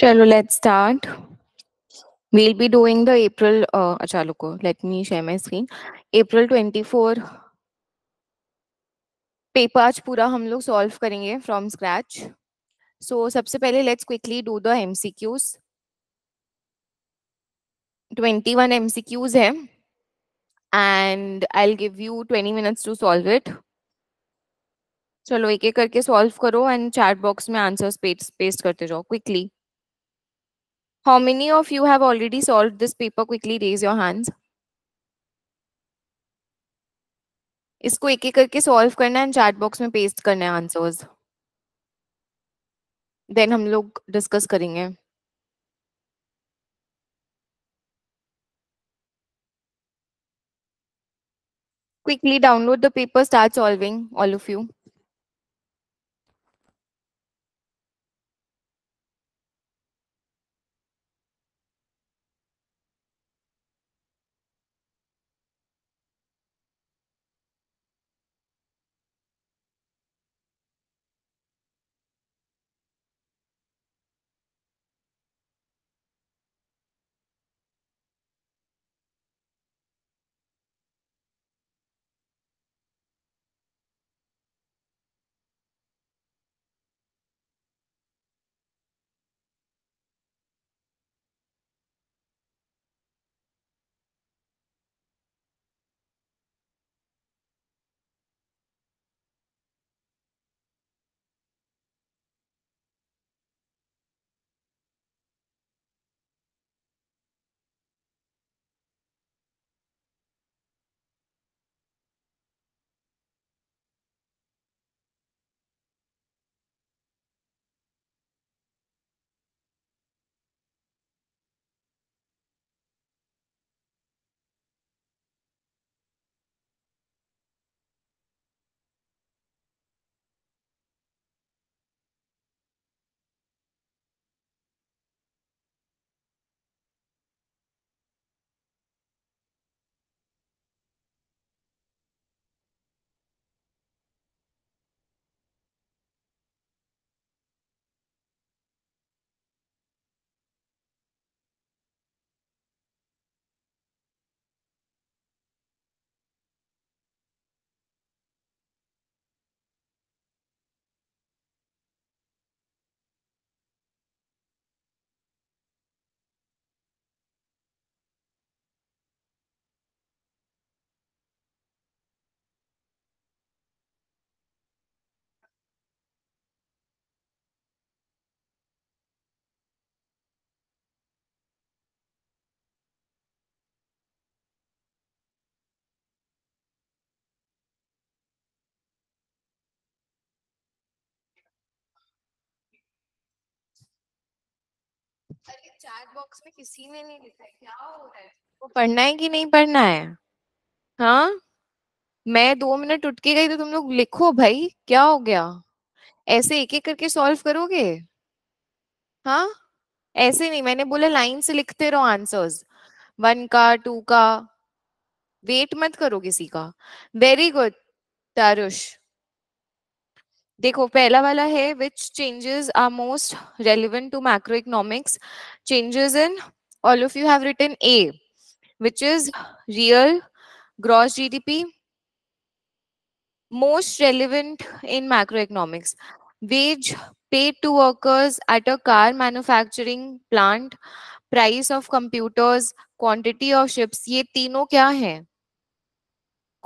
चलो let's start we'll be doing the April अच्छा look let me share my screen April 24 paper आज पूरा हम लोग सॉल्व करेंगे फ्रॉम स्क्रैच सो सबसे पहले let's quickly do the MCQs 21 MCQs है and I will give you 20 minutes to solve it चलो एक एक करके सॉल्व करो एंड चैट बॉक्स में आंसर्स पेस्ट करते जाओ quickly How many of you have already solved this paper? Quickly raise your hands. इसको एक एक करके सॉल्व करना है चैट बॉक्स में पेस्ट करना है आंसर्स देन हम लोग डिस्कस करेंगे quickly download the paper start solving all of you अरे चैट बॉक्स में किसी ने नहीं लिखा क्या हो रहा है वो पढ़ना है कि नहीं पढ़ना है हाँ मैं दो मिनट उठ के गई तो तुम लोग लिखो भाई क्या हो गया ऐसे एक एक करके सॉल्व करोगे हाँ ऐसे नहीं मैंने बोला लाइन से लिखते रहो आंसर्स वन का टू का वेट मत करो किसी का वेरी गुड तारुष देखो पहला वाला है which changes are most relevant to macro economics changes in all of you have written a which is real gross GDP, most relevant in macroeconomics. Wage paid to workers at a car manufacturing plant, price of computers, quantity of ships. ये तीनों क्या हैं?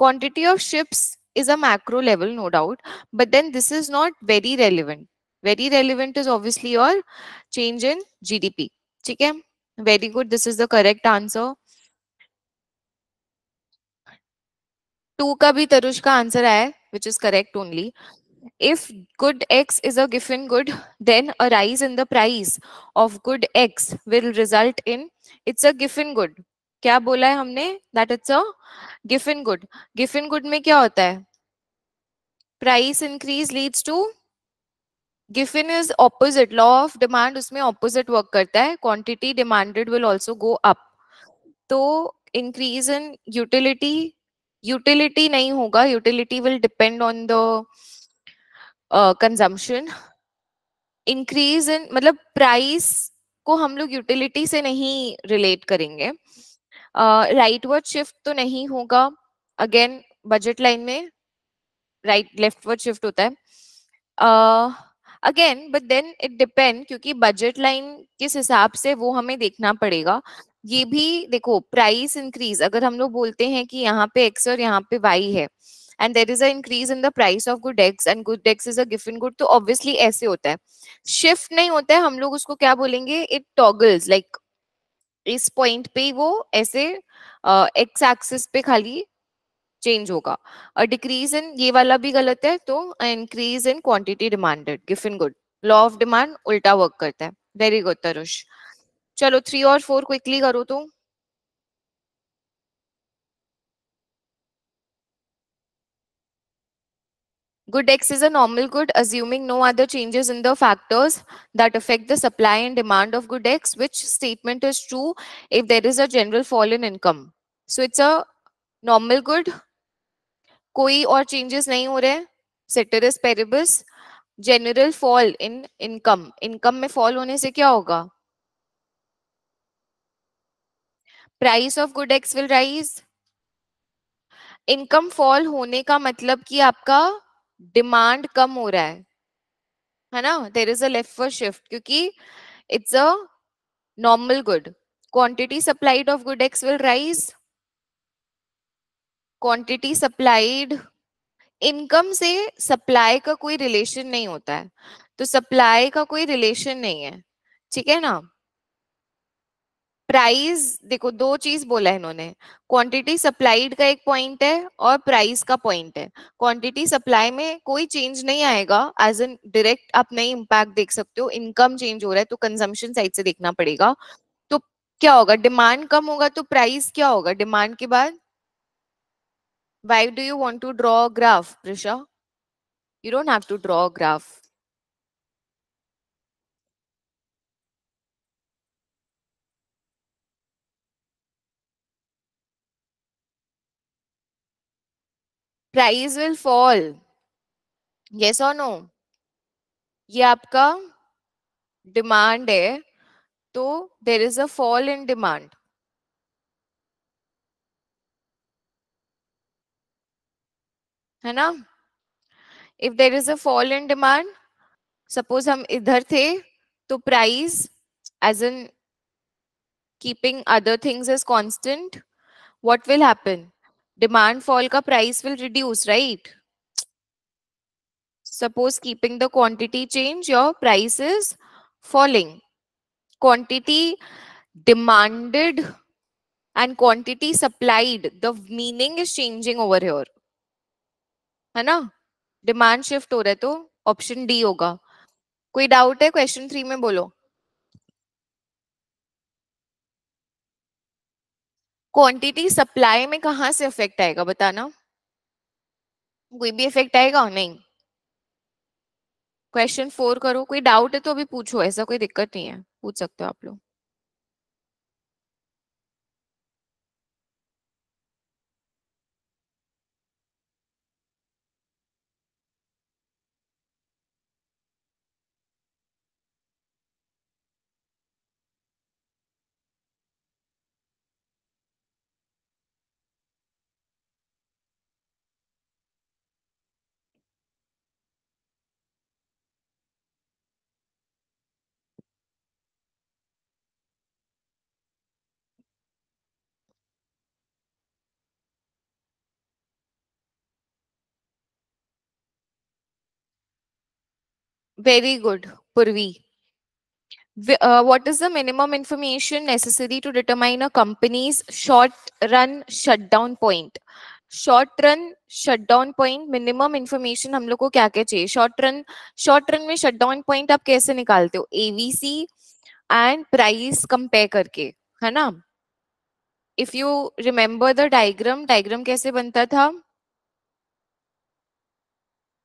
Quantity of ships is a macro level, no doubt. But then this is not very relevant. Very relevant is obviously your change in GDP. Okay? Very good. This is the correct answer. Two का भी तरुष का answer आया which is correct if good x is a given good then a rise in the price of good x will result in it's a given good क्या बोला है हमने that it's a in good in good में क्या होता है price increase leads to Giffen is opposite law of demand उसमें opposite work करता है quantity demanded will also go up तो इंक्रीज इन यूटिलिटी यूटिलिटी नहीं होगा utility will depend on the consumption increase in मतलब प्राइस को हम लोग यूटिलिटी से नहीं रिलेट करेंगे राइटवर्ड शिफ्ट तो नहीं होगा अगेन बजट लाइन में राइट लेफ्टवर्ड शिफ्ट होता है again but then it depend क्योंकि बजट लाइन किस हिसाब से वो हमें देखना पड़ेगा ये भी देखो प्राइस इंक्रीज अगर हम लोग बोलते हैं कि यहाँ पे एक्स और यहाँ पे वाई है and there is a increase in the price of good X and good X is a Giffen good तो ऑब्वियसली ऐसे होता है शिफ्ट नहीं होता है हम लोग उसको क्या बोलेंगे इट टॉगल्स लाइक इस पॉइंट पे वो ऐसे एक्स एक्सिस पे खाली चेंज होगा और डिक्रीज इन ये वाला भी गलत है तो इंक्रीज इन क्वांटिटी डिमांडेड गिफ in good law of demand उल्टा वर्क करता है वेरी गुड तरुष चलो थ्री और फोर क्विकली करो तुम Good X is a normal good assuming no other changes in the factors that affect the supply and demand of good X, which statement is true if there is a general fall in income. So it's a normal good. koi aur changes nahi ho rahe Ceteris paribus. General fall in income. Income mein fall hone se kya hoga Price of good X will rise. income fall hone ka matlab ki aapka demand कम हो रहा है है ना there is a left for shift क्योंकि it's a normal good quantity supplied of good X will rise quantity supplied income से supply का कोई रिलेशन नहीं होता है तो सप्लाई का कोई रिलेशन नहीं है ठीक है ना प्राइस देखो दो चीज बोला है इन्होंने क्वांटिटी सप्लाइड का एक पॉइंट है और प्राइस का पॉइंट है क्वांटिटी सप्लाई में कोई चेंज नहीं आएगा एज एन डायरेक्ट आप नई इम्पैक्ट देख सकते हो इनकम चेंज हो रहा है तो कंजम्पशन साइड से देखना पड़ेगा तो क्या होगा डिमांड कम होगा तो प्राइस क्या होगा डिमांड के बाद Y do you want to draw graph Prisha you don't have to draw graph price will fall yes और नो ये आपका डिमांड है तो there is a fall in demand है ना if there is a fall in demand suppose हम इधर थे तो price as in keeping other things is constant what will happen demand fall ka price will reduce right suppose keeping the quantity change your price is falling quantity demanded and quantity supplied the meaning is changing over here है ना demand shift हो रहा है तो option D होगा कोई doubt है question three में बोलो क्वांटिटी सप्लाई में कहा से इफेक्ट आएगा बताना कोई भी इफेक्ट आएगा नहीं क्वेश्चन फोर करो कोई डाउट है तो अभी पूछो ऐसा कोई दिक्कत नहीं है पूछ सकते हो आप लोग Very good, Purvi. Uh, what is the minimum information necessary to determine a company's short run shutdown point? Short run shutdown point minimum information हम लोग को क्या क्या चाहिए शॉर्ट रन शॉर्ट रन में शटडाउन पॉइंट आप कैसे निकालते हो एवीसी एंड प्राइस कंपेयर करके है ना if you remember the diagram diagram कैसे बनता था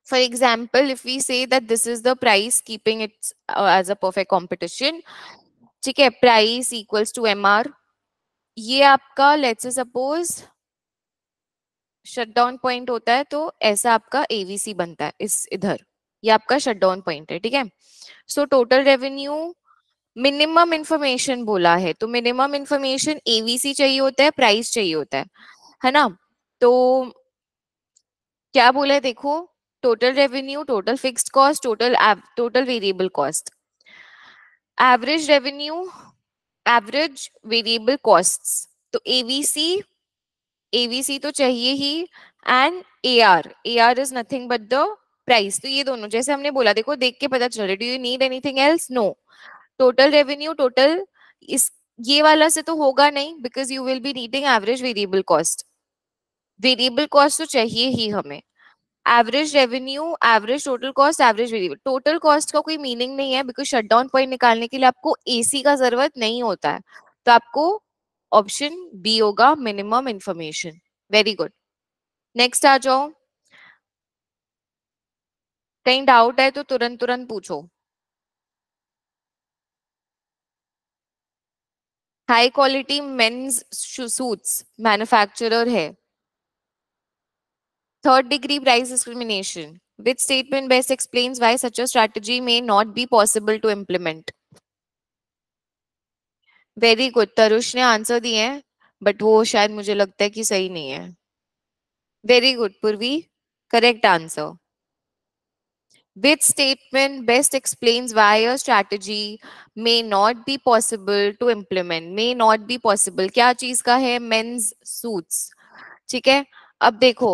for example if we say that this is the price keeping it uh, as a perfect competition ठीक है price equals to M R ये आपका लेट्स सपोज शटडाउन पॉइंट होता है तो ऐसा आपका एवीसी बनता है इस इधर ये आपका शटडाउन पॉइंट है ठीक है so total revenue minimum information बोला है तो मिनिमम इंफॉर्मेशन एवीसी चाहिए होता है प्राइस चाहिए होता है है ना तो क्या बोला है देखो total revenue, total fixed cost, total total variable cost. Average revenue, average variable costs. तो AVC, AVC तो चाहिए ही and AR. AR is nothing but the price. तो ये दोनों जैसे हमने बोला देखो देख के पता चल रहा है do you need anything else no total revenue total इस ये वाला से तो होगा नहीं because you will be needing average variable cost variable cost तो चाहिए ही हमें average revenue average total cost average variable total cost का कोई मीनिंग नहीं है बिकॉज शटडाउन पॉइंट निकालने के लिए आपको एसी का जरूरत नहीं होता है तो आपको ऑप्शन बी होगा minimum information very good next आ जाओ कहीं डाउट है तो तुरंत तुरंत पूछो high quality men's suits manufacturer है Third degree price discrimination. Which statement best explains why such a strategy may not be possible to implement? Very good Tarush ने आंसर दिए हैं बट वो शायद मुझे लगता है कि सही नहीं है very good Purvi correct answer Which statement best explains why a strategy may not be possible to implement? May not be possible. क्या चीज का है men's suits? ठीक है अब देखो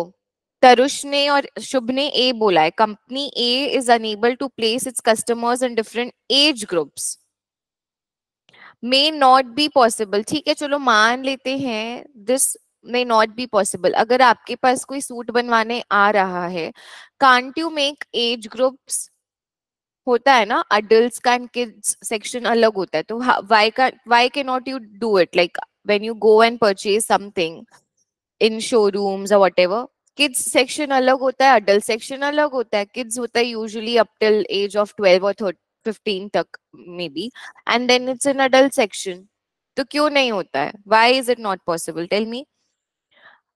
तरुष ने और शुभ ने ए बोला है company A is unable to place its customers in different age groups may not be possible ठीक है चलो मान लेते हैं this may not be possible अगर आपके पास कोई सूट बनवाने आ रहा है can't you make age groups होता है ना अडल्ट का एंड किड्स सेक्शन अलग होता है तो वाई का वाई के not you do it like when you go and purchase something in showrooms और वट एवर किड्स सेक्शन अलग होता है अडल्ट सेक्शन अलग होता है किड्स होता है usually up till age of 12 और 15 तक may be and then it's an adult section तो क्यों नहीं होता है why is it not possible tell me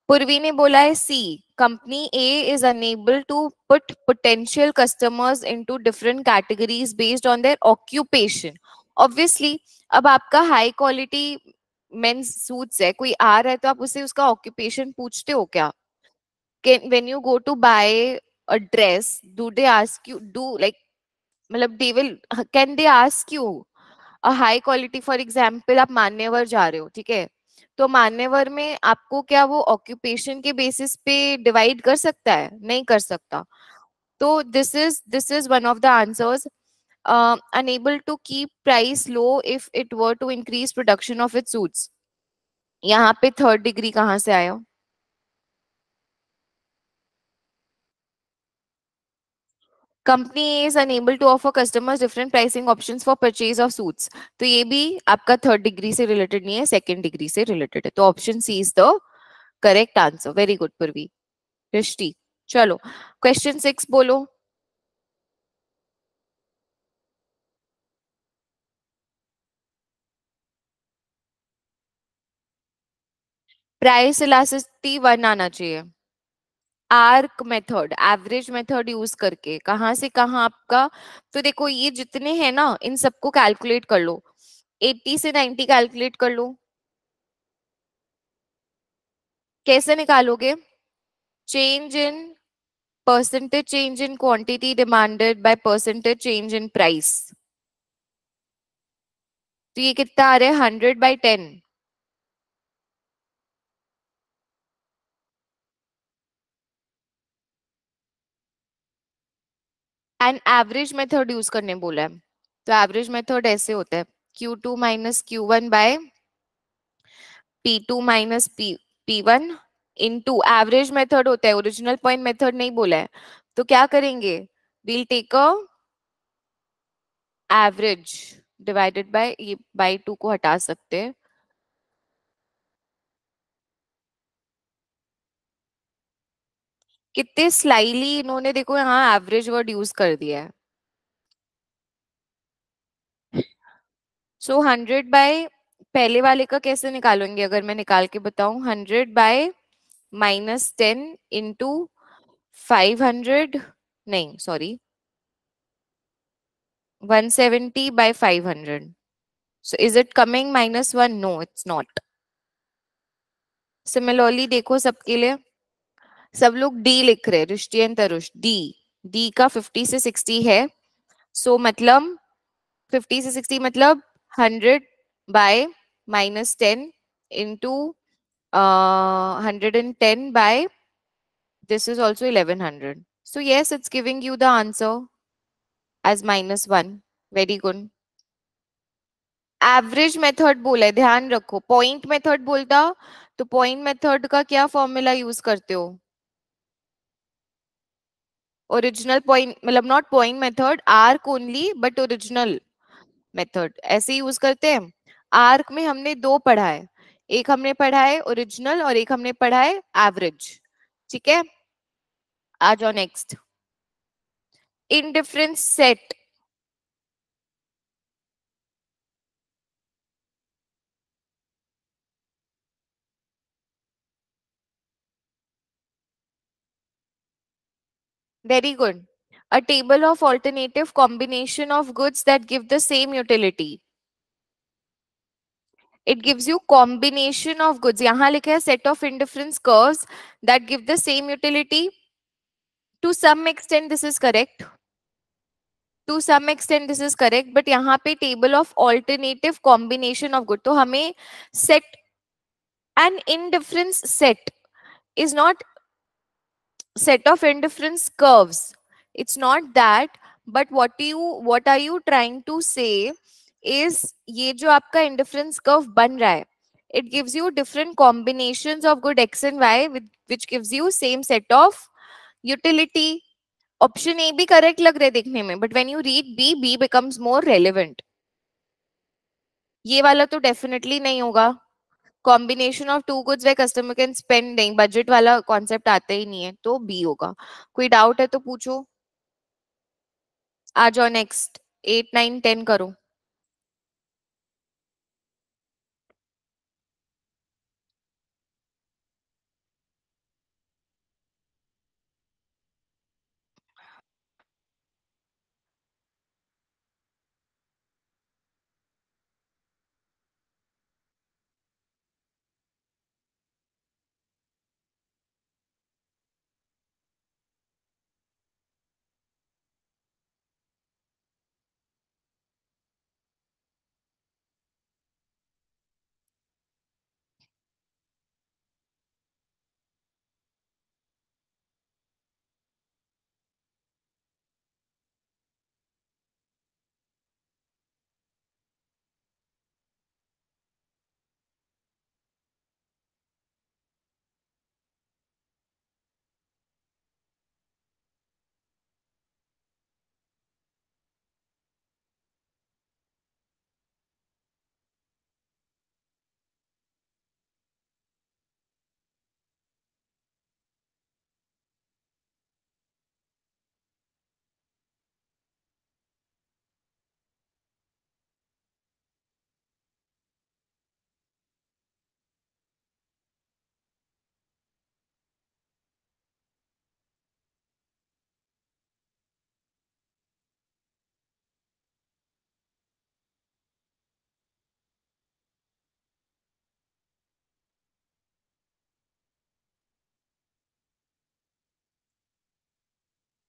Purvi ने बोला है C company A is unable to put potential customers into different categories based on their occupation obviously अब आपका हाई क्वालिटी मेंस सूट्स है कोई आ रहा है तो आप उसे उसका ऑक्यूपेशन पूछते हो क्या can when you go to buy a dress do they ask you do like matlab मतलब they will can they ask you a high quality for example aap मान्यवर ja rahe ho theek hai तो मान्यवर में आपको क्या वो occupation के basis पे डिवाइड कर सकता है नहीं कर सकता तो this is this is one of the answers unable to keep price low if it were to increase production of it suits यहाँ पे थर्ड डिग्री कहाँ से आया company is unable to offer customers different pricing option for purchase of suits तो ये भी आपका third degree से रिलेटेड नहीं है सेकेंड डिग्री से रिलेटेड है तो option C is the correct answer very good Purvi Drishti चलो क्वेश्चन सिक्स बोलो प्राइस इलास्टिसिटी वन आना चाहिए arc method average method use करके कहा से कहा आपका तो देखो ये जितने हैं ना इन सबको कैलकुलेट कर लो 80 से 90 कैलकुलेट कर लो कैसे निकालोगे change in percentage change in quantity demanded by percentage change in price तो ये कितना आ रहा है hundred by ten and average method use करने बोला है तो एवरेज मेथड ऐसे होता है Q two minus Q one by P two minus P P one into average method होता है ओरिजिनल पॉइंट मेथड नहीं बोला है तो क्या करेंगे will take a average divided by by two को हटा सकते हैं कितने स्लाइली इन्होंने देखो यहाँ एवरेज वर्ड यूज कर दिया है सो हंड्रेड बाय पहले वाले का कैसे निकालूंगी अगर मैं निकाल के बताऊ hundred by minus ten into five hundred नहीं sorry one seventy by five hundred so is it coming minus one no it's not similarly देखो सबके लिए सब लोग डी लिख रहे रिश्तियन तरुष डी डी का 50 से 60 है सो so, मतलब 50 से 60 मतलब 100 by minus ten into hundred and ten by is also eleven 1100 so yes it's giving you the answer as minus one very good average method बोला है ध्यान रखो पॉइंट मेथड बोलता तो पॉइंट मेथड का क्या फॉर्मूला यूज करते हो ओरिजिनल पॉइंट मतलब not point method arc only but original method ऐसे यूज करते हैं आर्क में हमने दो पढ़ा है एक हमने पढ़ा है ओरिजिनल और एक हमने पढ़ा है एवरेज ठीक है आ जाओ next in difference set Very good. A table of alternative combination of goods that give the same utility. It gives you combination of goods. Yahan a set of indifference curves that give the same utility. To some extent, this is correct. To some extent, this is correct. But यहाँ पे table of alternative combination of goods. तो हमें set an indifference set is not set of indifference curves it's not that but what do you what are you trying to say is ye jo aapka indifference curve ban raha hai it gives you different combinations of good x and y with, which gives you same set of utility option A भी correct लग रहे देखने mein but when you read b b becomes more relevant ye wala to definitely nahi hoga combination of two goods way customer can spend नहीं budget वाला concept आता ही नहीं है तो बी होगा कोई डाउट है तो पूछो आ जाओ नेक्स्ट एट नाइन टेन करो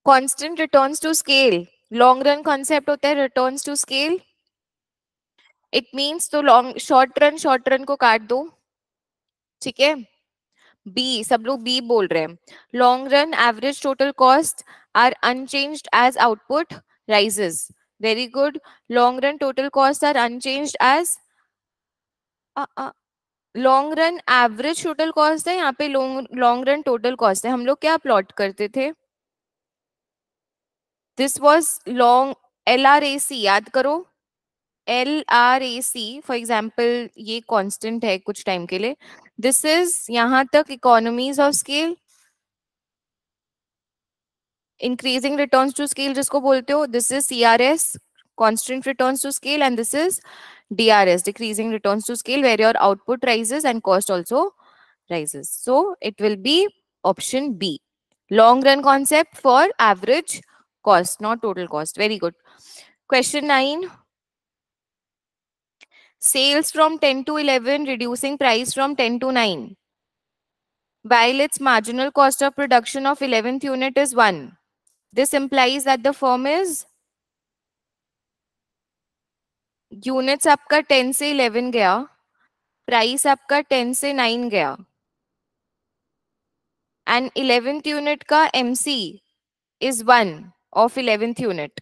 constant return to scale long run concept होता है return to scale it means तो long short run short run को काट दो ठीक है बी सब लोग बी बोल रहे हैं long run average total cost are unchange as output rises very good long run total cost are unchange as long run average total cost है यहाँ पे लॉन्ग रन टोटल कॉस्ट है हम लोग क्या प्लॉट करते थे this was long L R A C याद करो L R A C for example ये कॉन्स्टेंट है कुछ टाइम के लिए दिस इज यहां तक economies of scale increasing return to scale जिसको बोलते हो this is C R S constant return to scale and this is D R S decreasing return to scale where your output rises and cost also rises so it will be option B long run concept for average cost, not total cost. Very good. Question 9. Sales from 10 to 11, reducing price from 10 to 9. While its marginal cost of production of 11th unit is 1. This implies that the firm is units. आपका ten से eleven गया price आपका ten से nine गया and eleventh unit का MC is one. of 11th unit.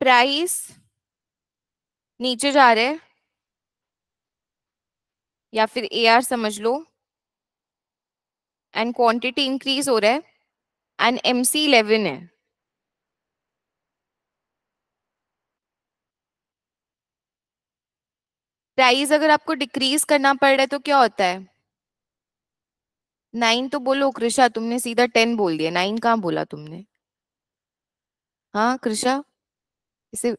Price नीचे जा रहे हैं या फिर एआर समझ लो एंड क्वांटिटी इंक्रीज हो रहा है एंड एमसी इलेवन है प्राइस अगर आपको डिक्रीज करना पड़ रहा है तो क्या होता है नाइन तो बोलो कृषा तुमने सीधा टेन बोल दिया नाइन कहाँ बोला तुमने हाँ कृषा इसे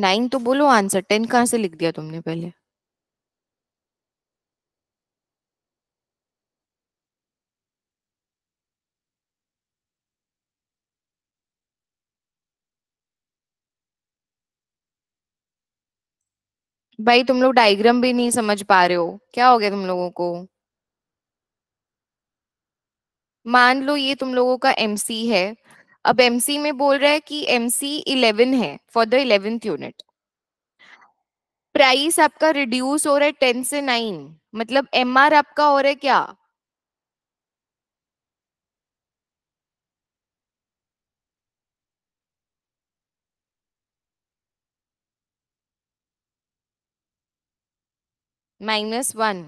नाइन तो बोलो आंसर टेन कहाँ से लिख दिया तुमने पहले भाई तुम लोग डायग्राम भी नहीं समझ पा रहे हो क्या हो गया तुम लोगों को मान लो ये तुम लोगों का एमसी है अब एमसी में बोल रहा है कि एमसी इलेवन है for the eleventh unit price आपका रिड्यूस हो रहा है टेन से नाइन मतलब एमआर आपका हो रहा है क्या माइनस वन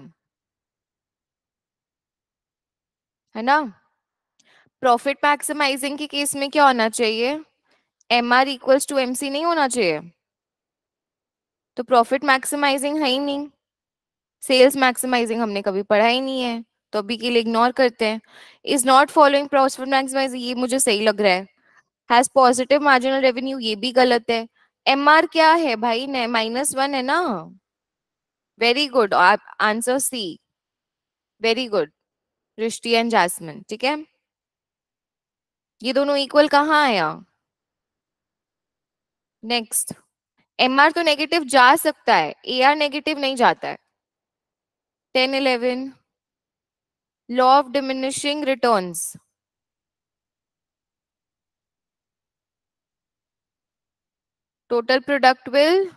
है ना प्रॉफिट मैक्सिमाइजिंग के केस में क्या होना चाहिए M R equals to M C नहीं होना चाहिए तो प्रॉफिट मैक्सिमाइजिंग है ही नहीं सेल्स मैक्सिमाइजिंग हमने कभी पढ़ा ही नहीं है तो अभी के लिए इग्नोर करते हैं is not following profit maximizing ये मुझे सही लग रहा है हैज पॉजिटिव मार्जिनल रेवेन्यू ये भी गलत है एम क्या है भाई माइनस वन है ना वेरी गुड आप answer C very good Rishti and Jasmine ठीक है ये दोनों इक्वल कहाँ आया नेक्स्ट एम आर तो नेगेटिव जा सकता है ए आर नेगेटिव नहीं जाता है ten eleven law of diminishing return total product will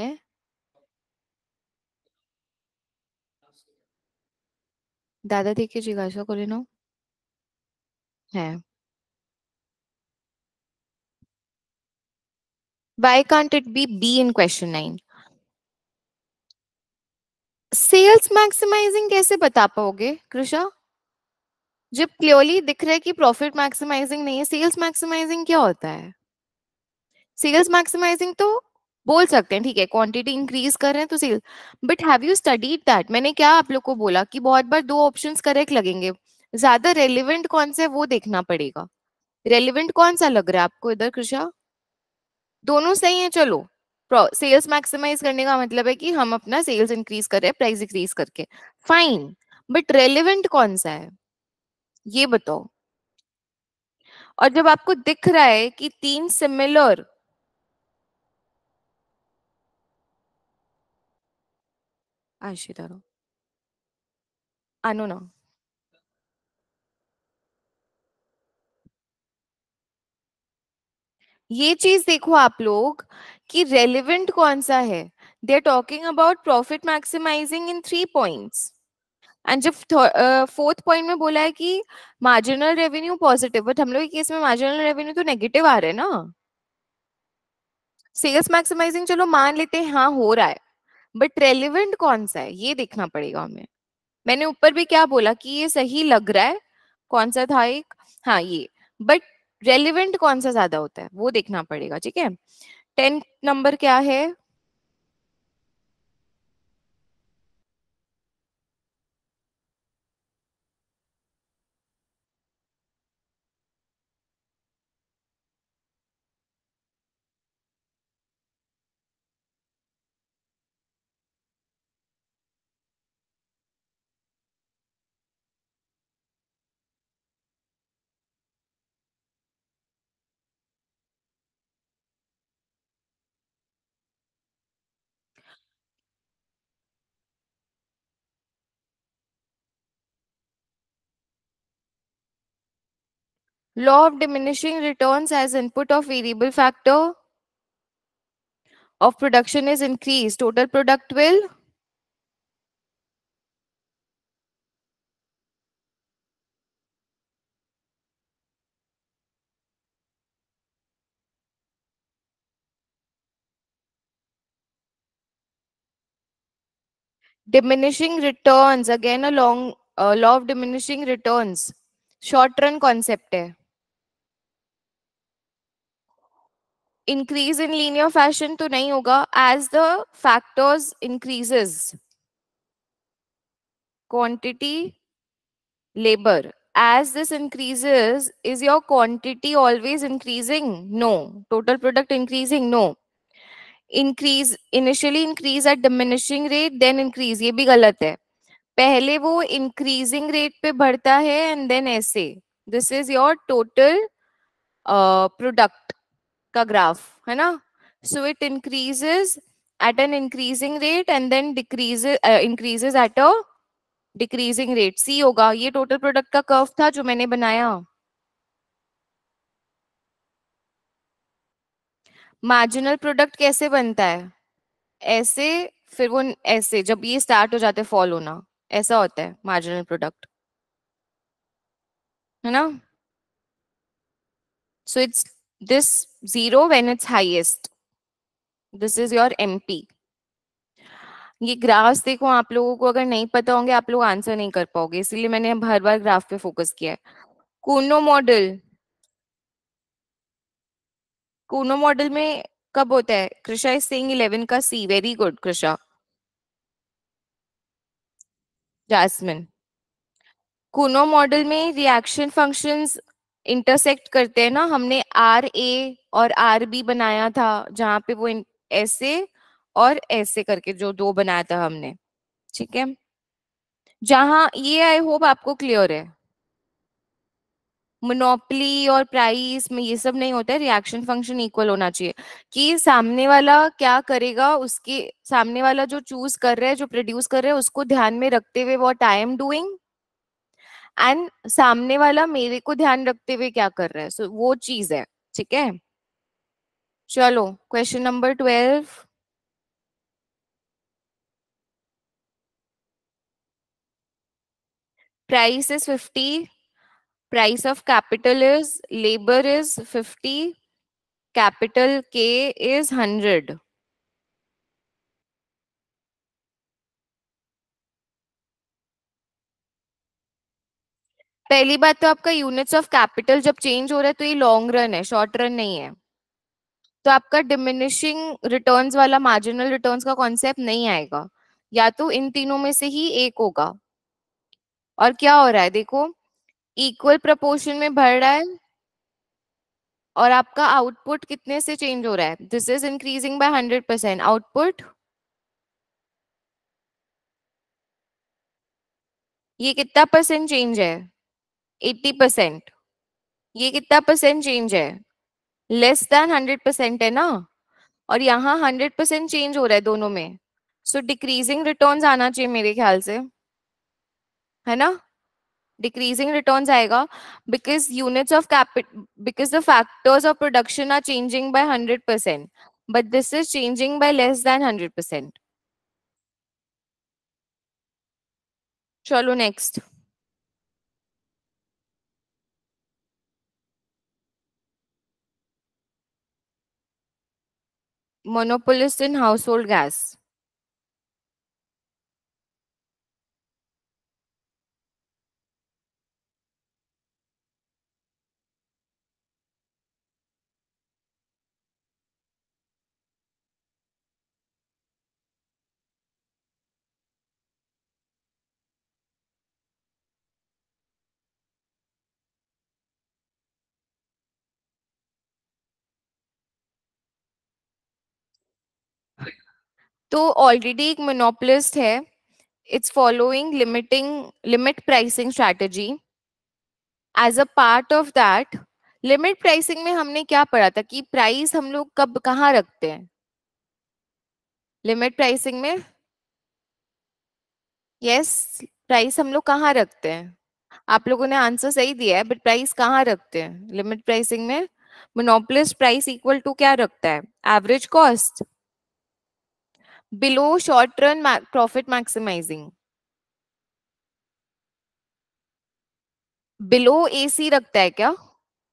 है দাদাদিকে জিজ্ঞাসা করে নাও Why can't it be B in question nine? Sales maximizing कैसे बता पाओगे कृषा जब क्लियरली दिख रहा है कि प्रॉफिट मैक्सिमाइजिंग नहीं है सेल्स मैक्सिमाइजिंग क्या होता है सेल्स मैक्सिमाइजिंग तो बोल सकते हैं ठीक है क्वांटिटी इंक्रीज कर रहे हैं तो sale but have you studied that मैंने क्या आप लोग को बोला कि बहुत बार दो ऑप्शन करेक्ट लगेंगे ज्यादा रेलिवेंट कौन से वो देखना पड़ेगा रेलिवेंट कौन सा लग रहा है आपको इधर कृषा दोनों सही है चलो सेल्स मैक्सिमाइज करने का मतलब है कि हम अपना सेल्स इंक्रीज कर रहे हैं प्राइस इंक्रीज करके फाइन बट रेलिवेंट कौन सा है ये बताओ और जब आपको दिख रहा है कि तीन सिमिलर 아시다로. Ah, no, no. ये चीज देखो आप लोग कि रेलिवेंट कौन सा है they are talking about profit maximizing in three points and जब फोर्थ पॉइंट में बोला है कि मार्जिनल रेवेन्यू पॉजिटिव बट हम लोग केस में मार्जिनल रेवेन्यू तो नेगेटिव आ रहे हैं ना सेल्स मैक्सिमाइजिंग चलो मान लेते हैं हाँ हो रहा है बट रेलिवेंट कौन सा है ये देखना पड़ेगा हमें मैंने ऊपर भी क्या बोला कि ये सही लग रहा है कौन सा था एक हाँ ये बट रेलिवेंट कौन सा ज्यादा होता है वो देखना पड़ेगा ठीक है टेंथ नंबर क्या है Law of diminishing returns as input of variable factor of production is increased. Total product will diminishing returns again along uh, law of diminishing returns short run concept hai increase in linear fashion तो नहीं होगा as the factors increases quantity labour as this increases is your quantity always increasing no total product increasing no increase initially increase at diminishing rate then increase ये भी गलत है पहले वो increasing rate पे बढ़ता है एंड देन ऐसे this is your total product का ग्राफ है ना so it increases at an increasing rate and then decrease increases at a decreasing rate C होगा ये टोटल प्रोडक्ट का कर्व था जो मैंने बनाया मार्जिनल प्रोडक्ट कैसे बनता है ऐसे फिर वो ऐसे जब ये स्टार्ट हो जाते फॉल होना ऐसा होता है मार्जिनल प्रोडक्ट है ना so it's this zero when it's highest. This is your MP. ये ग्राफ्स देखो आप लोगों को अगर नहीं पता होंगे आप लोग आंसर नहीं कर पाओगे इसलिए मैंने हर बार ग्राफ पे फोकस किया है कूनो मॉडल कूनो मॉडल में कब होता है कृषा इज सेइंग 11 का C very good Krisha Jasmine Cournot model में रिएक्शन फंक्शंस इंटरसेक्ट करते हैं ना हमने आर ए और आर बी बनाया था जहां पे वो ऐसे और ऐसे करके जो दो बनाया था हमने ठीक है जहां ये आई होप आपको क्लियर है मोनोपली और प्राइस में ये सब नहीं होता है रिएक्शन फंक्शन इक्वल होना चाहिए कि सामने वाला क्या करेगा उसके सामने वाला जो चूज कर रहा है जो प्रोड्यूस कर रहा है उसको ध्यान में रखते हुए what I am doing and सामने वाला मेरे को ध्यान रखते हुए क्या कर रहा है सो so, वो चीज है ठीक है चलो question number twelve price is fifty price of capital is labour is fifty capital K is hundred पहली बात तो आपका यूनिट्स ऑफ कैपिटल जब चेंज हो रहा है तो ये लॉन्ग रन है शॉर्ट रन नहीं है तो आपका डिमिनिशिंग रिटर्न्स वाला मार्जिनल रिटर्न्स का कॉन्सेप्ट नहीं आएगा या तो इन तीनों में से ही एक होगा और क्या हो रहा है देखो इक्वल प्रपोर्शन में बढ़ रहा है और आपका आउटपुट कितने से चेंज हो रहा है this is increasing by hundred percent output ये कितना परसेंट चेंज है एट्टी परसेंट ये कितना परसेंट चेंज है लेस देन हंड्रेड परसेंट है ना और यहाँ हंड्रेड परसेंट चेंज हो रहा है दोनों में सो डिक्रीजिंग रिटर्न आना चाहिए मेरे ख्याल से है ना डिक्रीजिंग रिटर्न आएगा because units of capital because the factors of production are changing by hundred percent but this is changing by less than hundred percent चलो next monopolist in household gas? तो ऑलरेडी एक monopolist है it's following limiting limit pricing strategy as a part of that limit pricing में हमने क्या पढ़ा था कि प्राइस हम लोग कब कहाँ रखते हैं लिमिट प्राइसिंग में यस yes, प्राइस हम लोग कहाँ रखते हैं आप लोगों ने आंसर सही दिया है बट प्राइस कहाँ रखते हैं लिमिट प्राइसिंग में मोनोपलिस्ट प्राइस इक्वल टू क्या रखता है average cost below short run ma profit maximizing below AC रखता है क्या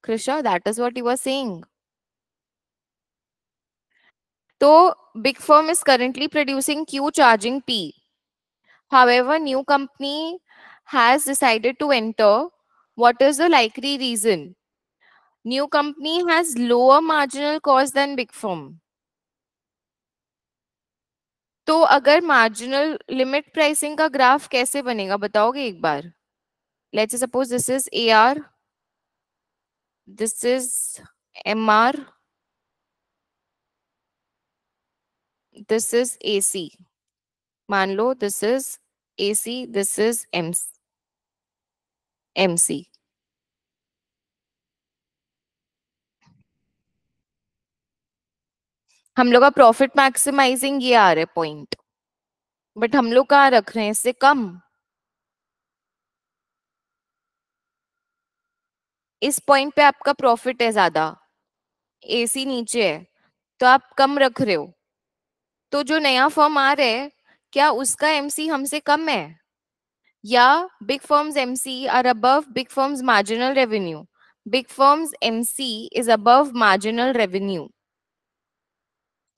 Krisha that is what you are saying तो big firm is currently producing Q charging P however new company has decided to enter what is the likely reason new company has lower marginal cost than big firm तो अगर marginal limit pricing का graph कैसे बनेगा बताओगे एक बार let's suppose this is A R this is M R this is A C मान लो this is A C this is M M C हम लोग का प्रॉफिट मैक्सिमाइजिंग ये आ रहा है पॉइंट बट हम लोग कहा रख रहे हैं इससे कम इस पॉइंट पे आपका प्रॉफिट है ज्यादा एसी नीचे है तो आप कम रख रहे हो तो जो नया फॉर्म आ रहा है क्या उसका एमसी हमसे कम है या big firms MC are above big firms marginal revenue big firms MC is above marginal revenue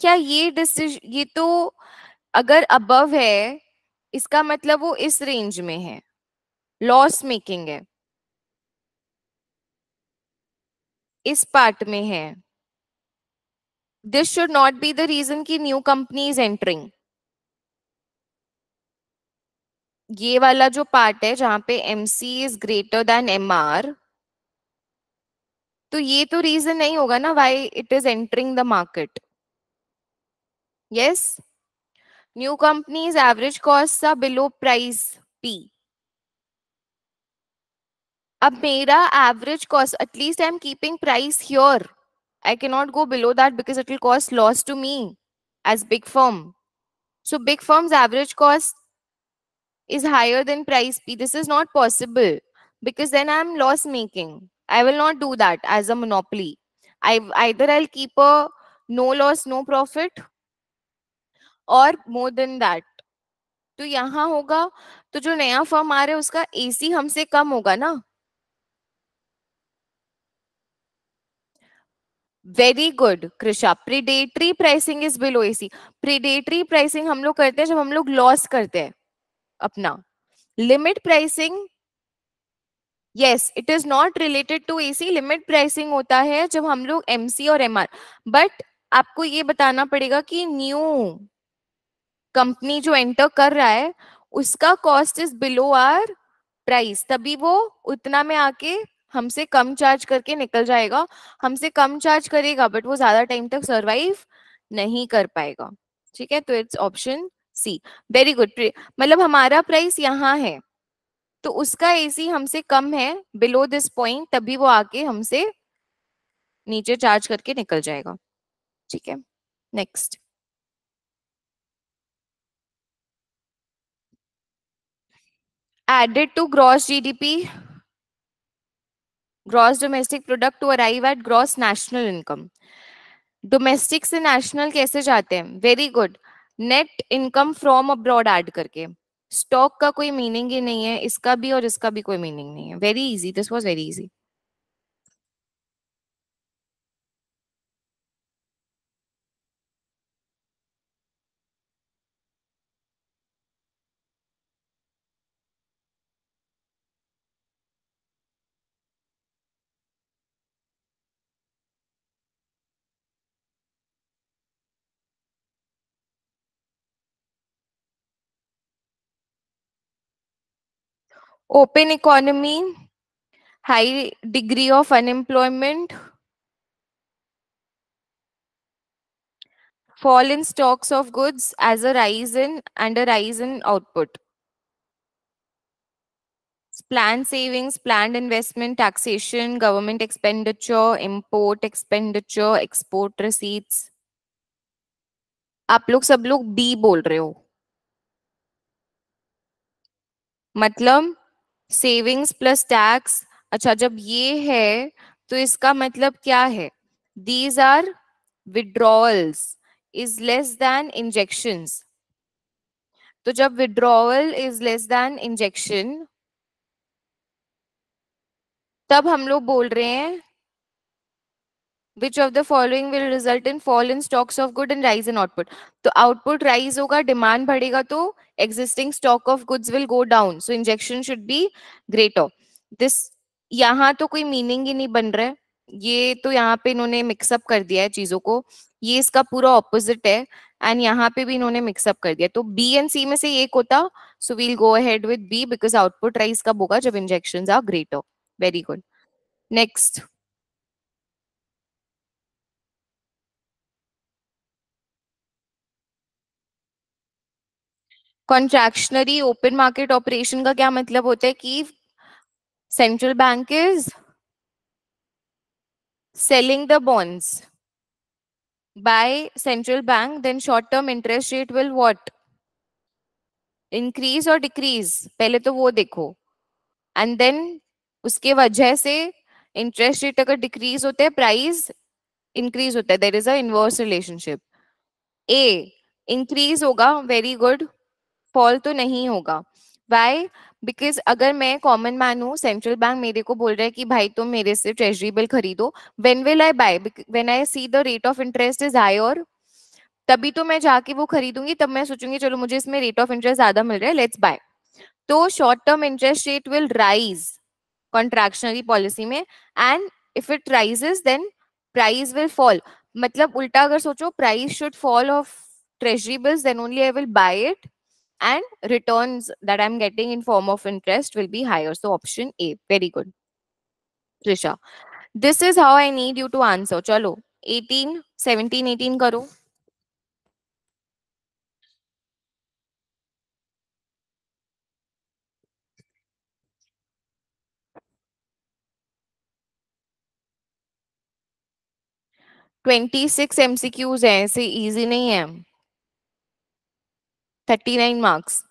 क्या ये डिसीजन ये तो अगर अबव है इसका मतलब वो इस रेंज में है लॉस मेकिंग है इस पार्ट में है this should not be the reason की न्यू कंपनी इज एंटरिंग ये वाला जो पार्ट है जहां पे M C is greater than M R तो ये तो रीजन नहीं होगा ना why it is entering the market Yes. New companies average costs are below price P. अब मेरा average cost at least I am keeping price here. I cannot go below that because it will cost loss to me as big firm. So big firm's average cost is higher than price P. This is not possible because then I am loss making. I will not do that as a monopoly. I either I'll keep a no loss, no profit, और more than that तो यहाँ होगा तो जो नया form आ रहा है उसका एसी हमसे कम होगा ना very good Krisha predatory pricing is below AC predatory pricing हम लोग करते हैं जब हम लोग लॉस करते हैं अपना limit pricing yes it is not related to AC limit pricing होता है जब हम लोग एमसी और एमआर बट आपको ये बताना पड़ेगा कि न्यू कंपनी जो एंटर कर रहा है उसका cost is below our price तभी वो उतना में आके हमसे कम चार्ज करके निकल जाएगा हमसे कम चार्ज करेगा बट वो ज्यादा टाइम तक सरवाइव नहीं कर पाएगा ठीक है तो it's option C very good मतलब हमारा प्राइस यहाँ है तो उसका एसी हमसे कम है बिलो दिस पॉइंट तभी वो आके हमसे नीचे चार्ज करके निकल जाएगा ठीक है next added to gross GDP, gross domestic product to arrive at gross national income. Domestic से national कैसे जाते हैं Very good. Net income from abroad add करके. Stock का कोई meaning ही नहीं है इसका भी और इसका भी कोई meaning नहीं है Very easy. This was very easy. open economy, high degree of unemployment, fall in stocks of goods as a rise in and a rise in output. Planned savings, planned investment, taxation, government expenditure, import expenditure, export receipts. आप लोग सब लोग B बोल रहे हो मतलब savings plus tax अच्छा जब ये है तो इसका मतलब क्या है these are withdrawals is less than injection तो जब withdrawal is less than injection तब हम लोग बोल रहे हैं which of the following will result in fall in stocks of good and rise in output तो आउटपुट राइज होगा डिमांड बढ़ेगा तो existing stock of goods will go down so injection should be greater this यहाँ तो कोई meaning ही नहीं बन रहा है ये तो यहाँ पे इन्होंने मिक्सअप कर दिया है चीजों को ये इसका पूरा ऑपोजिट है एंड यहाँ पे भी इन्होंने मिक्सअप कर दिया तो बी एंड सी में से एक होता so we'll go ahead with B because output rise कब होगा जब injection are greater very good next contractionary open market operation का क्या मतलब होता है कि central bank is selling the bonds by central bank then short term interest rate will what increase और डिक्रीज पहले तो वो देखो एंड देन उसके वजह से इंटरेस्ट रेट अगर डिक्रीज होता है प्राइस इंक्रीज होता है there is a inverse relationship A increase होगा वेरी गुड फॉल तो नहीं होगा वाई बिकॉज अगर मैं कॉमन मैन हूँ सेंट्रल बैंक मेरे को बोल रहा है कि भाई तुम मेरे से ट्रेजरी बिल खरीदो when will I buy when I see the rate of interest is high और तभी तो मैं जाके वो खरीदूंगी तब मैं सोचूंगी चलो मुझे इसमें रेट ऑफ इंटरेस्ट ज्यादा मिल रहा है लेट्स बाय तो short term interest rate will rise contractionary policy में and if it rises then price will fall मतलब उल्टा अगर सोचो price should fall of treasury bills then only I will buy it and returns that I'm getting in form of interest will be higher. So option A, very good. Trisha, this is how I need you to answer. Chalo, 18, 17, 18 karo. Twenty six M C हैं ऐसे easy नहीं है 39 marks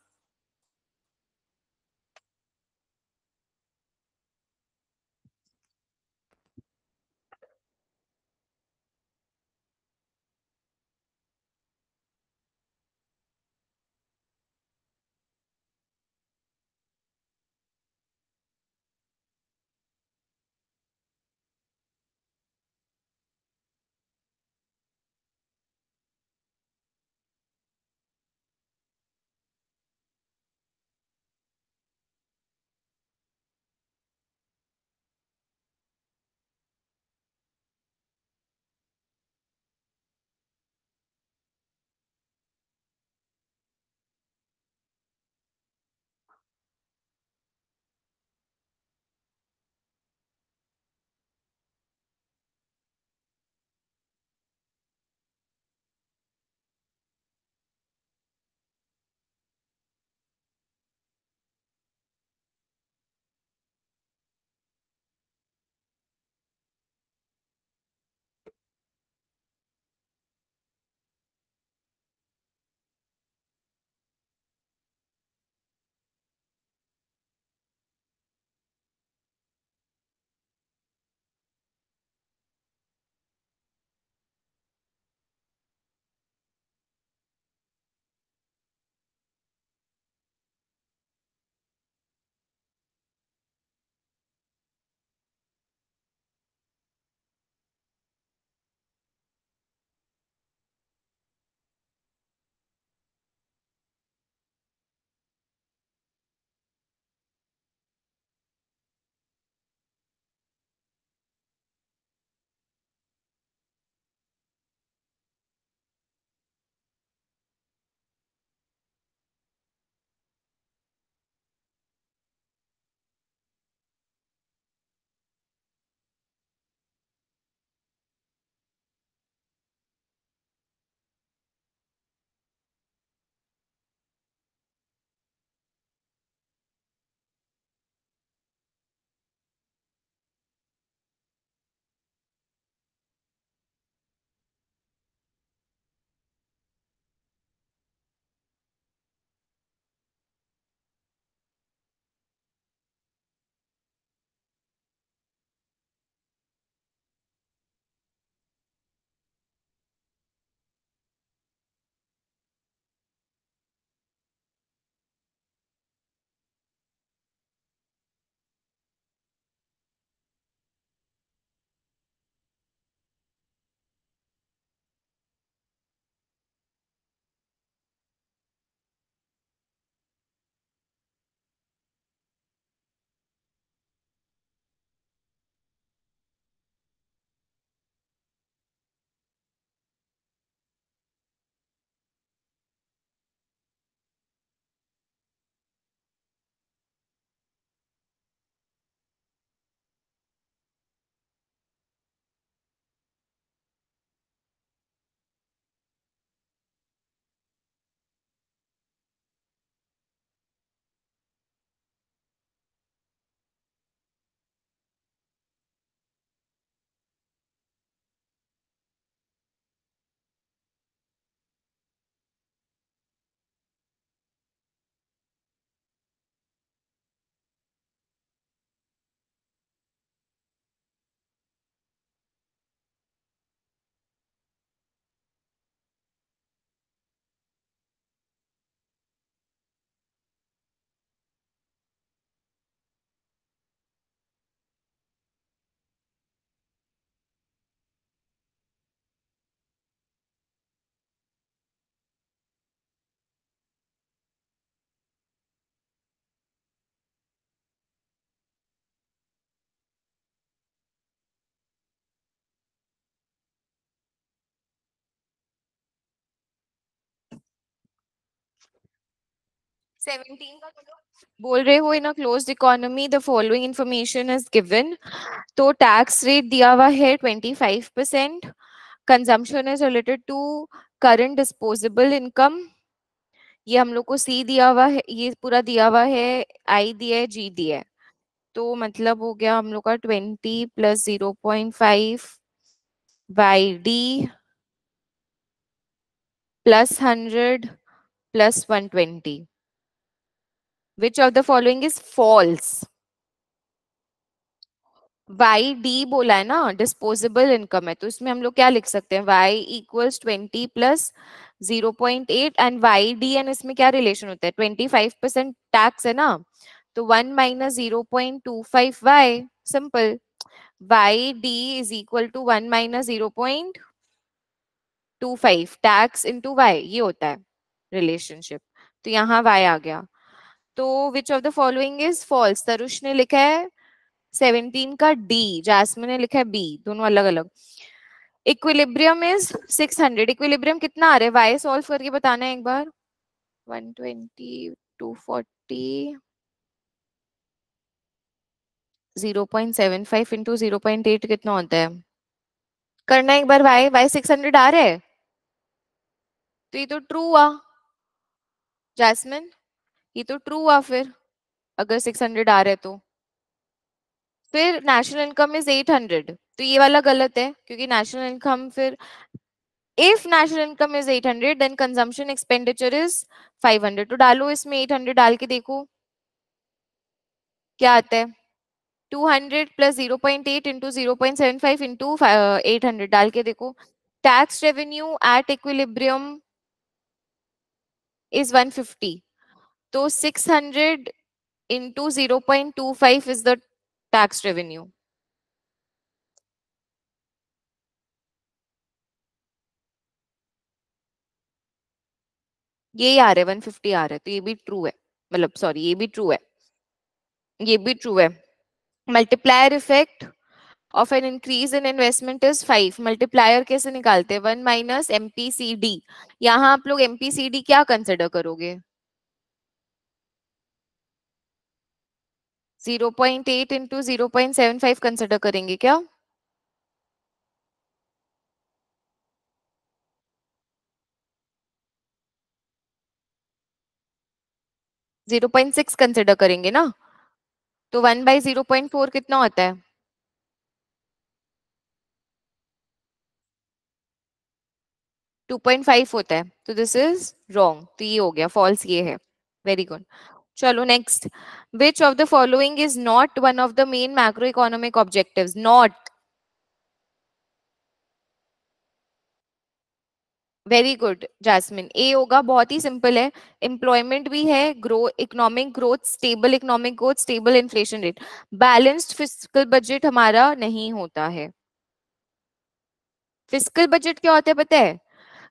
तो बोल रहे हो in a closed economy the following information is given तो tax rate दिया हुआ है 25 percent consumption is related to current disposable income ये हम लोग को सी दिया हुआ है ये पूरा दिया हुआ है आई दिए है जी दिए है तो मतलब हो गया हम लोग का 20 plus 0.5 point five by D plus hundred plus one twenty which of the following is false Y D बोला है ना डिस्पोजेबल इनकम है तो इसमें हम लोग क्या लिख सकते हैं Y equals twenty plus zero point eight and Y D and इसमें क्या रिलेशन होता है ट्वेंटी फाइव परसेंट टैक्स है ना तो one minus zero point two five Y simple Y D is equal to one minus zero point two five tax into Y ये होता है रिलेशनशिप तो यहाँ वाई आ गया तो which of the following is false Tarush ने लिखा है सेवनटीन का डी जैस्मिन ने लिखा है बी दोनों अलग अलग equilibrium is six hundred equilibrium कितना आ रहा है वाई सॉल्व करके बताना है एक बार one twenty two forty zero point seven five into zero point eight कितना होता है करना एक बार वाई वाई सिक्स हंड्रेड आ रहा है तो ये तो ट्रू हुआ जैसमिन ये तो ट्रू हुआ फिर अगर 600 आ रहे तो फिर नेशनल इनकम इज 800 तो ये वाला गलत है क्योंकि नेशनल इनकम फिर if national income is 800 then consumption expenditure is 500 तो डालो इसमें 800 डाल के देखो क्या आता है 200 plus 0.8 into zero point seven five into eight hundred डाल के देखो tax revenue at equilibrium is 150 तो 600 hundred into zero point two five is the tax revenue ये आ रहा है वन फिफ्टी आ रहा है तो ये भी ट्रू है मतलब सॉरी ये भी ट्रू है ये भी ट्रू है multiplier effect of an increase in investment is five multiplier कैसे निकालते हैं one minus M P C D यहाँ आप लोग एम पी सी डी क्या कंसिडर करोगे zero point eight into zero point seven five consider करेंगे क्या जीरो पॉइंट सिक्स कंसिडर करेंगे ना तो one by zero point four कितना होता है टू पॉइंट फाइव होता है तो दिस इज रॉन्ग तो ये हो गया फॉल्स ये है वेरी गुड चलो next which of the following is not one of the main macro economic objective not very good Jasmine A होगा बहुत ही सिंपल है एम्प्लॉयमेंट भी है grow economic growth stable economic growth stable inflation rate balanced physical budget हमारा नहीं होता है फिजिकल बजट क्या होता है पता है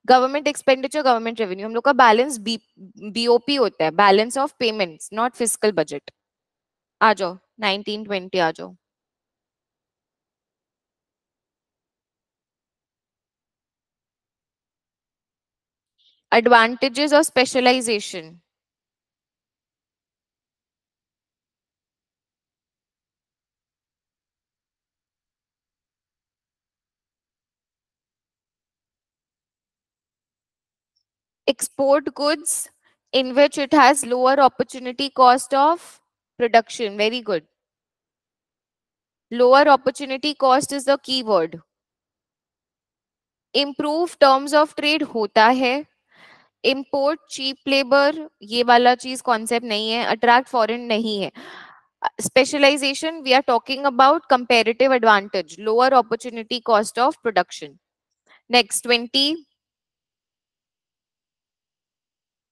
गवर्नमेंट एक्सपेंडिचर गवर्नमेंट रेवेन्यू हम लोग का बैलेंस बीओपी होता है balance of payments not physical budget आ जाओ नाइनटीन ट्वेंटी आ जाओ advantages of specialization export goods in which it has lower opportunity cost of production. Very good. Lower opportunity cost is the keyword. Improve terms of trade होता है import cheap labour ये वाला चीज concept नहीं है attract foreign नहीं है specialization we are talking about comparative advantage lower opportunity cost of production next twenty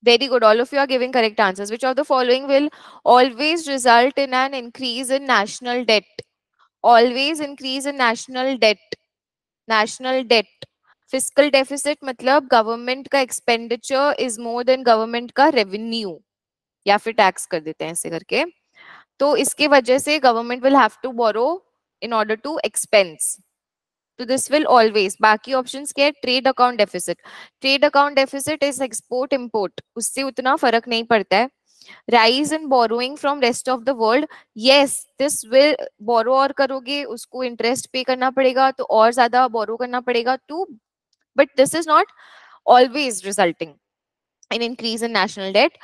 Very good. All of you are giving correct answers. Which of the following will always result in an increase in national debt? Always increase in national debt. National debt. Fiscal deficit matlab government ka expenditure is more than government ka revenue. ya fir tax kar dete hain aise karke to iske wajah se government will have to borrow in order to expense. तो this will always बाकी options क्या trade account deficit trade account deficit is export import उससे उतना फर्क नहीं पड़ता है rise in borrowing from rest of the world yes this will borrow और करोगे उसको इंटरेस्ट पे करना पड़ेगा तो और ज्यादा बोरो करना पड़ेगा too but this is not always resulting in increase in national debt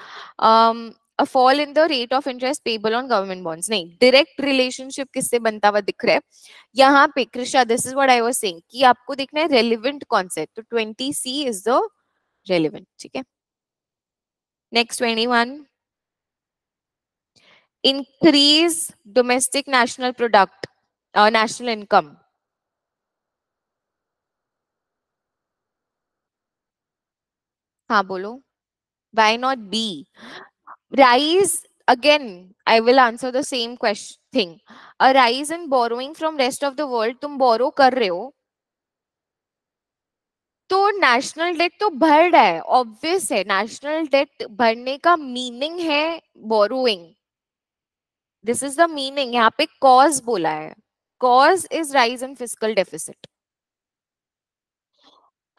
a fall in the rate of interest payable on government bonds नहीं डायरेक्ट रिलेशनशिप किससे बनता हुआ दिख रहा है यहाँ पे Krisha this is what I was saying कि आपको देखना है रेलिवेंट कॉन्सेप्ट तो 20c इज द रेलिवेंट ठीक है next 21 increase domestic national product national income हाँ बोलो why not B rise again i will answer the same question thing a rise in borrowing from rest of the world tum borrow kar rahe ho तो national debt तो भर रहा है obvious है national date भरने का meaning है borrowing this is the meaning यहाँ पे कॉज बोला है cause is rise in physical deficit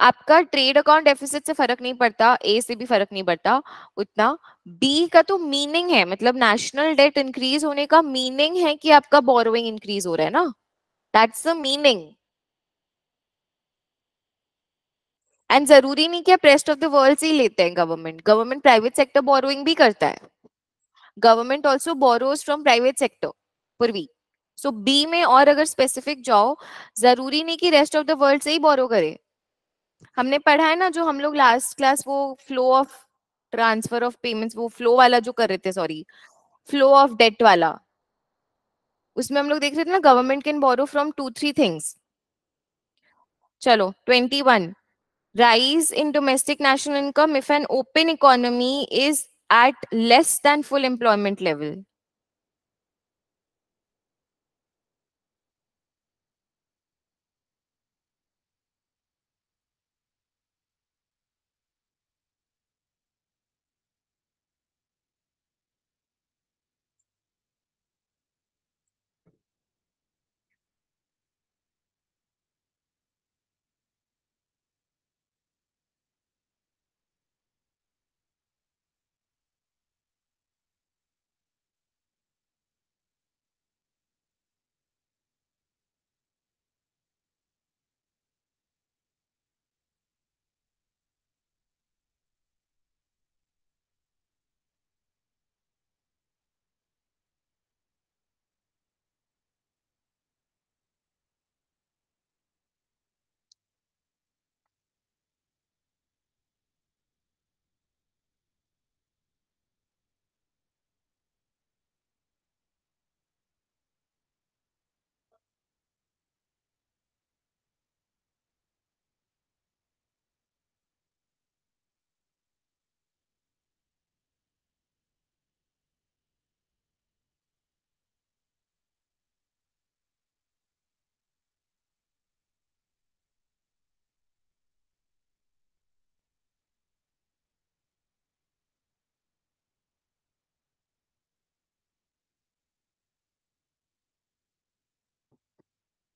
आपका ट्रेड अकाउंट डेफिसिट से फर्क नहीं पड़ता ए से भी फर्क नहीं पड़ता उतना बी का तो मीनिंग है मतलब नेशनल डेट इंक्रीज होने का मीनिंग है कि आपका बोरोइंग इंक्रीज हो रहा है ना दैट्स मीनिंग एंड जरूरी नहीं कि आप रेस्ट ऑफ द वर्ल्ड से ही लेते हैं government government private sector borrowing भी करता है government also borrows from private sector Purvi so B में और अगर स्पेसिफिक जाओ जरूरी नहीं कि रेस्ट ऑफ द वर्ल्ड से ही बोरो करे हमने पढ़ा है ना जो हम लोग लास्ट क्लास वो flow of transfer of payments वो फ्लो वाला जो कर रहे थे सॉरी फ्लो ऑफ डेट वाला उसमें हम लोग देख रहे थे ना government can borrow from two three things चलो twenty one rise in domestic national income if an open economy is at less than full employment level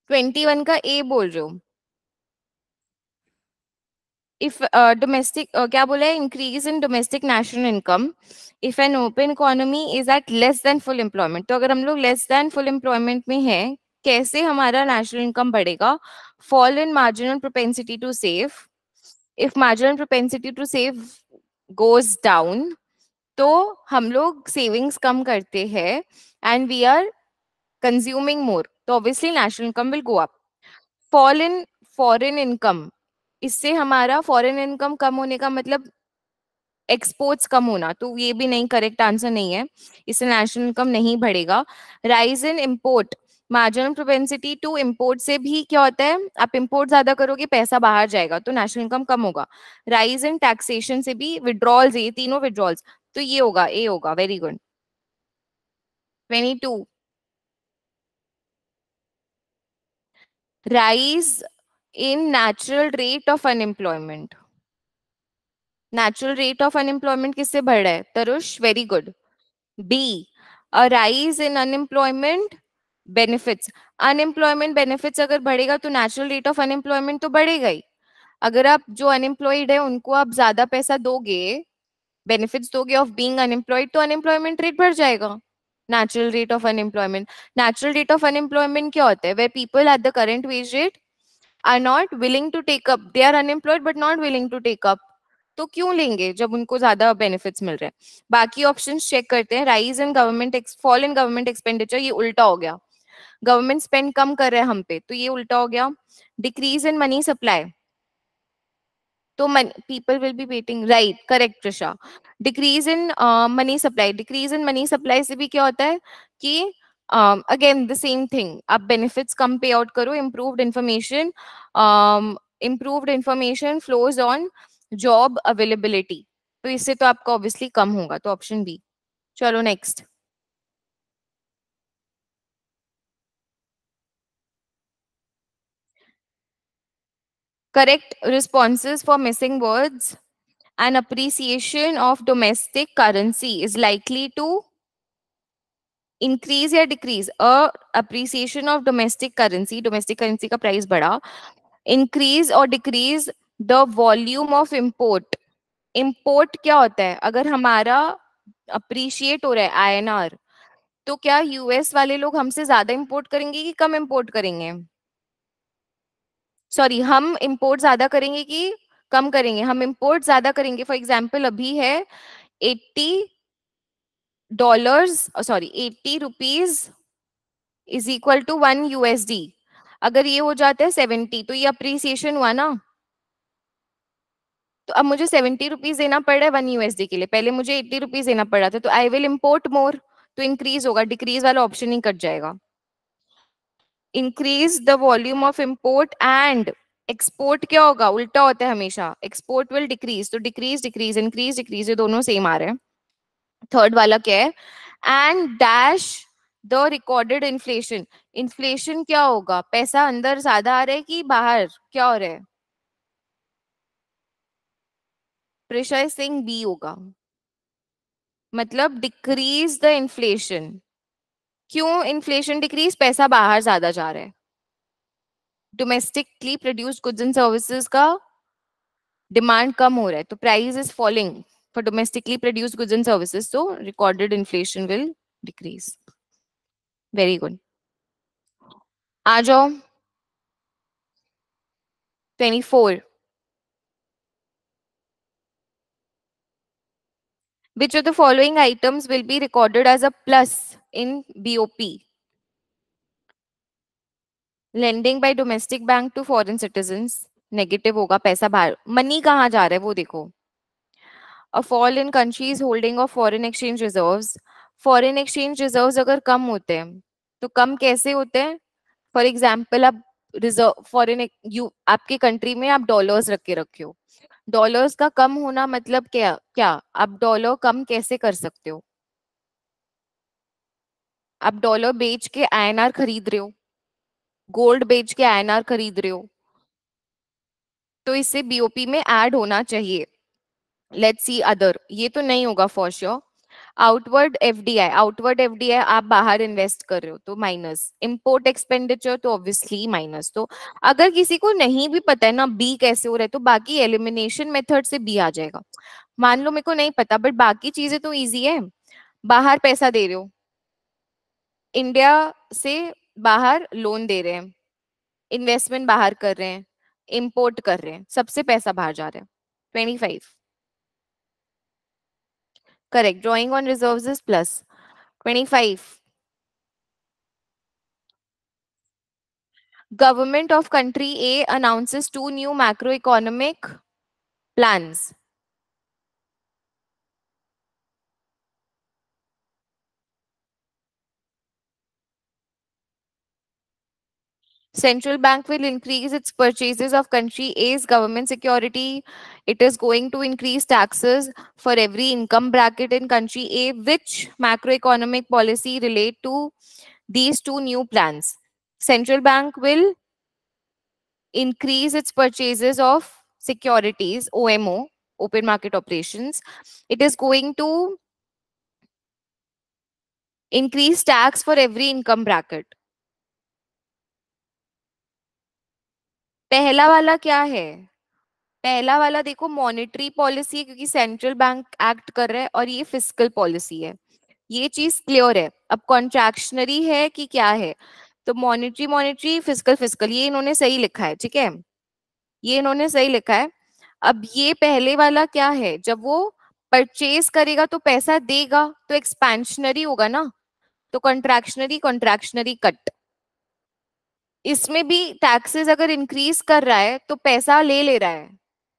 twenty one का ए बोल रहे हो इफ uh, uh, क्या बोला है increase in domestic national income if an open economy is at less than full employment तो अगर हम लोग लेस देन फुल एम्प्लॉयमेंट में है कैसे हमारा नेशनल इनकम बढ़ेगा fall in marginal propensity to save if marginal propensity to save goes down तो हम लोग सेविंग्स कम करते हैं and we are consuming more तो obviously national income will go up fall in foreign income इससे हमारा फॉरन इनकम कम होने का मतलब एक्सपोर्ट्स कम होना तो ये भी नहीं करेक्ट आंसर नहीं है इससे नेशनल इनकम नहीं बढ़ेगा rise in import marginal propensity to import से भी क्या होता है आप इम्पोर्ट ज्यादा करोगे पैसा बाहर जाएगा तो नेशनल इनकम कम होगा राइज इन टैक्सेशन से भी विड्रॉल्स ये तीनों विड्रॉल्स तो ये होगा ए होगा very good twenty two rise in natural rate of unemployment natural rate of unemployment किससे बढ़ है तरुष very good b a rise in unemployment benefits unemployment benefits अगर बढ़ेगा तो natural rate of unemployment तो बढ़ेगा ही अगर आप जो अनएम्प्लॉयड है उनको आप ज्यादा पैसा दोगे बेनिफिट्स दोगे ऑफ बीइंग अनएम्प्लॉयड तो अनएम्प्लॉयमेंट रेट बढ़ जाएगा natural rate of unemployment natural rate of unemployment kya hota hai where people at the current wage rate are not willing to take up they are unemployed but not willing to take up तो क्यों लेंगे जब उनको ज्यादा benefits मिल रहे हैं बाकी options check करते हैं rise in government fall in government expenditure ये उल्टा हो गया गवर्नमेंट स्पेंड कम कर रहे हैं हम पे तो ये उल्टा हो गया डिक्रीज इन मनी सप्लाई तो man people will be waiting right correct Prasha decrease in money supply decrease in money supply से भी क्या होता है कि अगेन द सेम थिंग आप बेनिफिट्स कम पे आउट करो improve information improve information flows on job availability तो इससे तो आपका ऑब्वियसली कम होगा तो ऑप्शन बी चलो next correct responses for missing words and appreciation of domestic currency is likely to increase or decrease a uh, appreciation of domestic currency domestic currency ka price bada increase or decrease the volume of import import kya hota hai agar hamara appreciate ho raha hai inr तो क्या US वाले लोग हमसे ज्यादा import करेंगे कि कम import करेंगे सॉरी हम इम्पोर्ट ज्यादा करेंगे कि कम करेंगे हम इम्पोर्ट ज्यादा करेंगे फॉर एग्जाम्पल अभी है eighty dollars sorry eighty rupees is equal to one USD अगर ये हो जाता है सेवेंटी तो ये अप्रिसिएशन हुआ ना तो अब मुझे सेवेंटी रुपीज देना पड़ रहा है वन यूएसडी के लिए पहले मुझे एट्टी रुपीज देना पड़ रहा था तो आई विल इम्पोर्ट मोर तो इंक्रीज होगा डिक्रीज वाला ऑप्शन ही कट जाएगा increase the volume of import and export क्या होगा उल्टा होता है हमेशा एक्सपोर्ट विल डिक्रीज तो डिक्रीज डिक्रीज इंक्रीज डिक्रीज ये दोनों सेम आ रहे हैं थर्ड वाला क्या है and dash the recorded inflation inflation क्या होगा पैसा अंदर ज्यादा आ रहा है कि बाहर क्या हो रहा है प्रेशर सिंह बी होगा मतलब डिक्रीज द इन्फ्लेशन क्यों इन्फ्लेशन डिक्रीज पैसा बाहर ज्यादा जा रहा है domestically produce goods and services का डिमांड कम हो रहा है तो price is falling for domestically produce goods and services तो recorded inflation will decrease very good आ जाओ twenty four which of the following items will be recorded as a plus in BOP. Lending by domestic bank to foreign citizens negative होगा पैसा बाहर money कहाँ जा रहा है वो देखो a fall in countries holding of foreign exchange reserves foreign exchange reserves अगर कम होते हैं तो कम कैसे होते हैं for example आप रिजर्व फॉरेन यू आपके कंट्री में आप डॉलर्स रख के रखे हो डॉलर्स का कम होना मतलब क्या क्या आप डॉलर कम कैसे कर सकते हो आप डॉलर बेच के आईएनआर खरीद रहे हो गोल्ड बेच के आईएनआर खरीद रहे हो तो इससे बीओपी में ऐड होना चाहिए लेट सी अदर ये तो नहीं होगा for sure outward F D I outward F D I आप बाहर इन्वेस्ट कर रहे हो तो माइनस इम्पोर्ट एक्सपेंडिचर तो ऑब्वियसली माइनस तो अगर किसी को नहीं भी पता है ना बी कैसे हो रहा है तो बाकी एलिमिनेशन मेथड से बी आ जाएगा मान लो मेरे को नहीं पता बट बाकी चीजें तो ईजी है बाहर पैसा दे रहे हो इंडिया से बाहर लोन दे रहे हैं इन्वेस्टमेंट बाहर कर रहे हैं इंपोर्ट कर रहे हैं सबसे पैसा बाहर जा रहा है twenty five correct drawing on reserve is plus twenty five of country A announces two new macro economic plan Central Bank will increase its purchases of country A's government security. It is going to increase taxes for every income bracket in country A. Which macroeconomic policy relate to these two new plans? Central Bank will increase its purchases of securities, OMO, open market operations. It is going to increase tax for every income bracket. पहला वाला क्या है पहला वाला देखो monetary policy है क्योंकि central bank act कर रहा है और ये फिजिकल पॉलिसी है ये चीज क्लियर है अब कॉन्ट्रैक्शनरी है कि क्या है तो मॉनेटरी मॉनेटरी फिजिकल फिजिकल ये इन्होंने सही लिखा है ठीक है ये इन्होंने सही लिखा है अब ये पहले वाला क्या है जब वो परचेज करेगा तो पैसा देगा तो एक्सपेंशनरी होगा ना तो कॉन्ट्रैक्शनरी कॉन्ट्रैक्शनरी कट इसमें भी टैक्सेस अगर इंक्रीज कर रहा है तो पैसा ले ले रहा है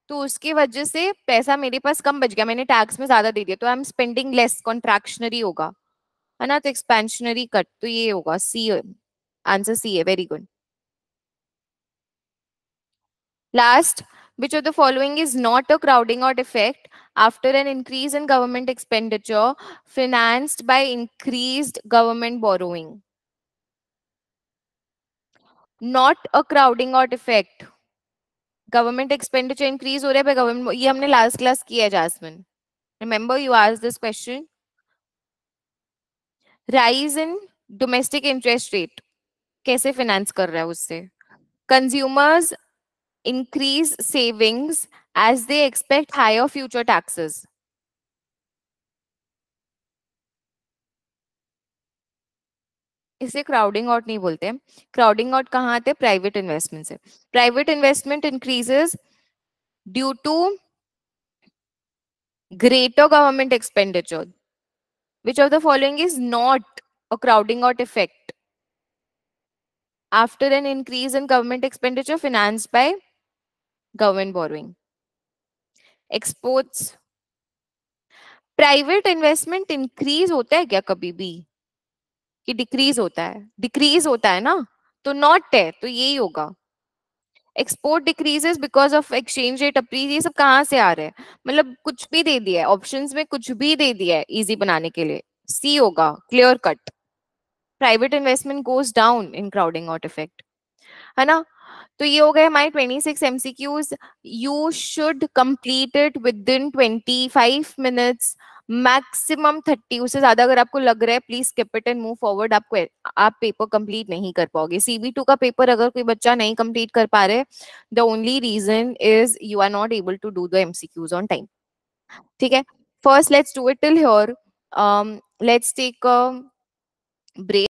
तो उसकी वजह से पैसा मेरे पास कम बच गया मैंने टैक्स में ज्यादा दे दिया तो I am spending less contractionary होगा है ना तो एक्सपेंशनरी कट तो ये होगा सी आंसर सी है very good last which of the following is not a crowding out effect after an increase in government expenditure financed by increase government borrowing not a crowding out effect government expenditure increase हो रहा है ये हमने last class किया है Jasmine remember you आज this question rise in domestic interest rate कैसे finance कर रहा है उससे consumers increase savings as they expect higher future taxes इसे क्राउडिंग आउट नहीं बोलते हैं क्राउडिंग आउट कहाँ आते हैं प्राइवेट इन्वेस्टमेंट से private investment increases due to greater government expenditure which of the following is not a crowding out effect after an increase in government expenditure finance by government borrowing exports private investment increase होता है क्या कभी भी कि decrease होता है decrease होता है ना तो नॉट है तो यही होगा export decreases because of exchange rate appreciates ये सब कहाँ से आ रहे हैं मतलब कुछ भी दे दिया है ऑप्शन में कुछ भी दे दिया है ईजी बनाने के लिए सी होगा clear cut private investment goes down in crowding out effect है ना तो ये हो गए हमारे twenty six M C Qs you should complete it within twenty five minutes maximum thirty उससे ज्यादा अगर आपको लग रहा है please skip it and move forward आपको आप पेपर कंप्लीट नहीं कर पाओगे सीबी टू का पेपर अगर कोई बच्चा नहीं कंप्लीट कर पा रहे the only reason is you are not able to do the MCQs on time ठीक है first let's do it till here let's take break